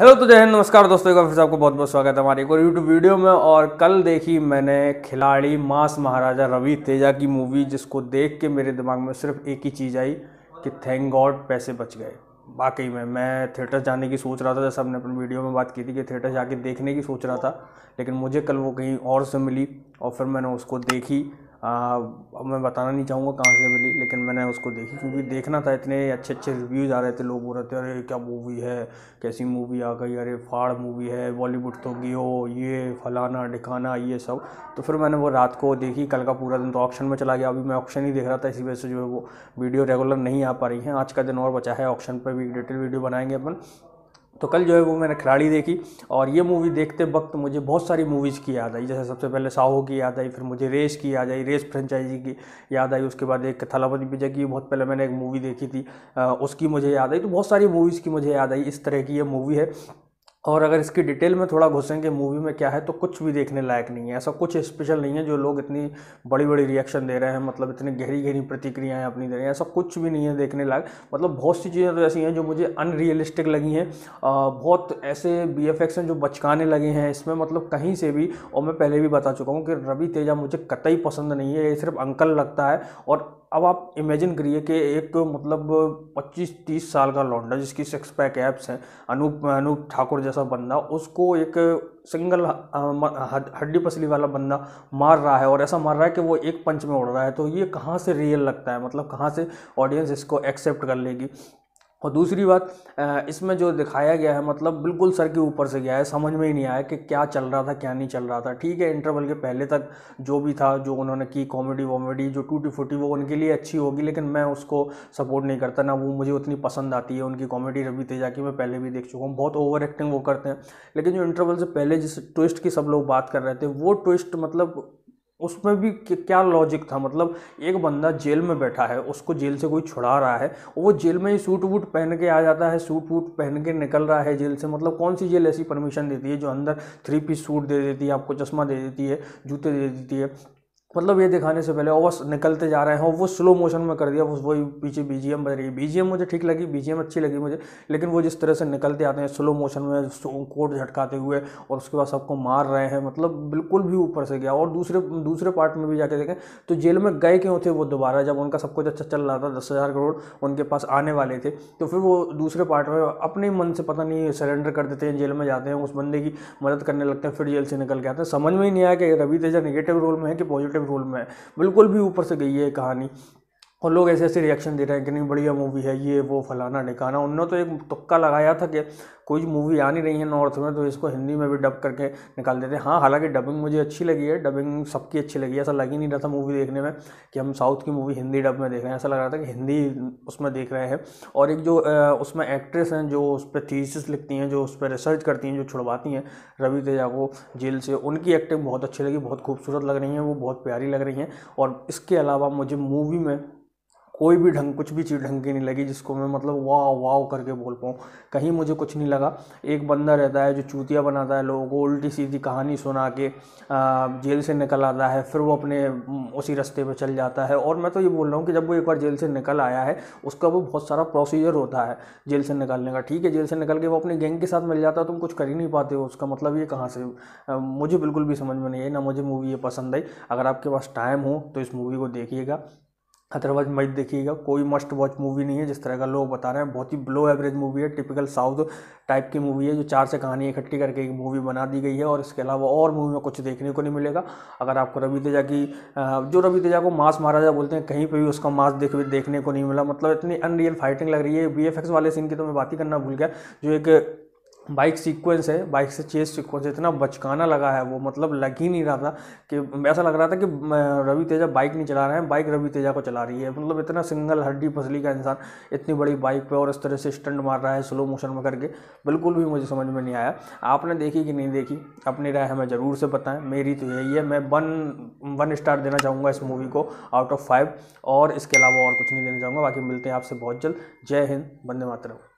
hello तो जय हिंद नमस्कार दोस्तों का फिर से आपको बहुत बहुत स्वागत है हमारे एक और यूट्यूब वीडियो में और कल देखी मैंने खिलाड़ी मास महाराजा रवि तेजा की मूवी जिसको देख के मेरे दिमाग में सिर्फ एक ही चीज़ आई कि थैंक गॉड पैसे बच गए वाकई में मैं थिएटर जाने की सोच रहा था जैसे हमने अपनी वीडियो में बात की थी कि थिएटर जाके देखने की सोच रहा था लेकिन मुझे कल वो कहीं और से मिली और फिर मैंने उसको देखी आ, मैं बताना नहीं चाहूँगा कहाँ से मिली लेकिन मैंने उसको देखी क्योंकि देखना था इतने अच्छे अच्छे रिव्यूज़ आ रहे थे लोग बोल रहे थे अरे क्या मूवी है कैसी मूवी आ गई अरे फाड़ मूवी है बॉलीवुड तो गियो ये फलाना ढिकाना ये सब तो फिर मैंने वो रात को देखी कल का पूरा दिन तो ऑप्शन में चला गया अभी मैं ऑप्शन ही देख रहा था इसी वजह से जो है वो वीडियो रेगुलर नहीं आ पा रही है आज का दिन और बचा है ऑप्शन पर भी डिटेल वीडियो बनाएंगे अपन तो कल जो है वो मैंने खिलाड़ी देखी और ये मूवी देखते वक्त मुझे बहुत सारी मूवीज़ की याद आई जैसे सबसे पहले साहो की याद आई फिर मुझे रेस की याद आई रेस फ्रेंचाइजी की याद आई उसके बाद एक थलापति विजय की बहुत पहले मैंने एक मूवी देखी थी उसकी मुझे याद आई तो बहुत सारी मूवीज़ की मुझे याद आई इस तरह की ये मूवी है और अगर इसकी डिटेल में थोड़ा घुसेंगे मूवी में क्या है तो कुछ भी देखने लायक नहीं है ऐसा कुछ स्पेशल नहीं है जो लोग इतनी बड़ी बड़ी रिएक्शन दे रहे हैं मतलब इतनी गहरी गहरी प्रतिक्रियाएं अपनी दे रहे हैं ऐसा कुछ भी नहीं है देखने लायक मतलब बहुत सी चीज़ें तो ऐसी हैं जो मुझे अनरियलिस्टिक लगी हैं बहुत ऐसे बी हैं जो बचकाने लगे हैं इसमें मतलब कहीं से भी और मैं पहले भी बता चुका हूँ कि रवि तेजा मुझे कतई पसंद नहीं है ये सिर्फ अंकल लगता है और अब आप इमेजिन करिए कि एक मतलब 25-30 साल का लौंडा जिसकी सिक्स पैक एप्स हैं अनूप अनूप ठाकुर जैसा बंदा उसको एक सिंगल हड्डी पसली वाला बंदा मार रहा है और ऐसा मार रहा है कि वो एक पंच में उड़ रहा है तो ये कहाँ से रियल लगता है मतलब कहाँ से ऑडियंस इसको एक्सेप्ट कर लेगी और दूसरी बात इसमें जो दिखाया गया है मतलब बिल्कुल सर के ऊपर से गया है समझ में ही नहीं आया कि क्या चल रहा था क्या नहीं चल रहा था ठीक है इंटरवल के पहले तक जो भी था जो उन्होंने की कॉमेडी वॉमेडी जो टूटी फूटी वो उनके लिए अच्छी होगी लेकिन मैं उसको सपोर्ट नहीं करता ना वो मुझे उतनी पसंद आती है उनकी कॉमेडी रवि तेजा की मैं पहले भी देख चुका हूँ बहुत ओवर एक्टिंग वो करते हैं लेकिन जो इंटरवल से पहले जिस ट्विस्ट की सब लोग बात कर रहे थे वो ट्विस्ट मतलब उसमें भी क्या लॉजिक था मतलब एक बंदा जेल में बैठा है उसको जेल से कोई छुड़ा रहा है वो जेल में ही सूट वूट पहन के आ जाता है सूट वूट पहन के निकल रहा है जेल से मतलब कौन सी जेल ऐसी परमिशन देती है जो अंदर थ्री पीस सूट दे देती है आपको चश्मा दे देती है जूते दे देती है मतलब ये दिखाने से पहले ओवर्स निकलते जा रहे हैं वो स्लो मोशन में कर दिया वो वही पीछे बी जी एम बज रही है बी जी एम मुझे ठीक लगी बी जी एम अच्छी लगी मुझे लेकिन वो जिस तरह से निकलते आते हैं स्लो मोशन में कोट झटकाते हुए और उसके बाद सबको मार रहे हैं मतलब बिल्कुल भी ऊपर से गया और दूसरे दूसरे पार्ट में भी जाके देखें तो जेल में गए क्यों थे वो दोबारा जब उनका सब कुछ अच्छा चल रहा था दस हज़ार करोड़ उनके पास आने वाले थे तो फिर वो दूसरे पार्ट में अपने मन से पता नहीं सरेंडर कर देते हैं जेल में जाते हैं उस बंदे की मदद करने लगते हैं फिर जेल से निकल के आते हैं समझ में ही नहीं आया कि रवि तेजा निगेटिव रोल में है कि पॉजिटिव एक्टिव रोल में है बिल्कुल भी ऊपर से गई है कहानी और लोग ऐसे ऐसे रिएक्शन दे रहे हैं कि नहीं बढ़िया मूवी है ये वो फलाना ढिकाना उनने तो एक तुक्का लगाया था कि कोई मूवी आ नहीं रही है नॉर्थ में तो इसको हिंदी में भी डब करके निकाल देते हैं हाँ हालांकि डबिंग मुझे अच्छी लगी है डबिंग सबकी अच्छी लगी है ऐसा लग ही नहीं रहा था मूवी देखने में कि हम साउथ की मूवी हिंदी डब में देख रहे हैं ऐसा लग रहा था कि हिंदी उसमें देख रहे हैं और एक जो उसमें एक्ट्रेस हैं जो उस पर थीसिस लिखती हैं जो उस पर रिसर्च करती हैं जो छुड़वाती हैं रवि तेजा को जेल से उनकी एक्टिंग बहुत अच्छी लगी बहुत खूबसूरत लग रही हैं वो बहुत प्यारी लग रही हैं और इसके अलावा मुझे मूवी में कोई भी ढंग कुछ भी चीज़ ढंग की नहीं लगी जिसको मैं मतलब वाह वाह करके बोल पाऊँ कहीं मुझे कुछ नहीं लगा एक बंदा रहता है जो चूतिया बनाता है लोगों को उल्टी सीधी कहानी सुना के जेल से निकल आता है फिर वो अपने उसी रास्ते पर चल जाता है और मैं तो ये बोल रहा हूँ कि जब वो एक बार जेल से निकल आया है उसका वो बहुत सारा प्रोसीजर होता है जेल से निकालने का ठीक है जेल से निकल के वो अपने गैंग के साथ मिल जाता है तुम कुछ कर ही नहीं पाते हो उसका मतलब ये कहाँ से मुझे बिल्कुल भी समझ में नहीं आई ना मुझे मूवी ये पसंद आई अगर आपके पास टाइम हो तो इस मूवी को देखिएगा अदरवाइज मत देखिएगा कोई मस्ट वॉच मूवी नहीं है जिस तरह का लोग बता रहे हैं बहुत ही ब्लो एवरेज मूवी है टिपिकल साउथ टाइप की मूवी है जो चार से कहानी इकट्ठी करके एक मूवी बना दी गई है और इसके अलावा और मूवी में कुछ देखने को नहीं मिलेगा अगर आपको रवि तेजा की जो रवि तेजा को मास महाराजा बोलते हैं कहीं पर भी उसका मास देख देखने को नहीं मिला मतलब इतनी अनरियल फाइटिंग लग रही है बी वाले सीन की तो मैं बात ही करना भूल गया जो एक बाइक सीक्वेंस है बाइक से चेस सीक्वेंस इतना बचकाना लगा है वो मतलब लग ही नहीं रहा था कि ऐसा लग रहा था कि रवि तेजा बाइक नहीं चला रहे हैं बाइक रवि तेजा को चला रही है मतलब इतना सिंगल हड्डी पसली का इंसान इतनी बड़ी बाइक पे और इस तरह से स्टंट मार रहा है स्लो मोशन में करके बिल्कुल भी मुझे समझ में नहीं आया आपने देखी कि नहीं देखी अपनी राय हमें ज़रूर से बताएं मेरी तो यही है मैं वन वन स्टार देना चाहूँगा इस मूवी को आउट ऑफ फाइव और इसके अलावा और कुछ नहीं देना चाहूँगा बाकी मिलते हैं आपसे बहुत जल्द जय हिंद बंदे मातरम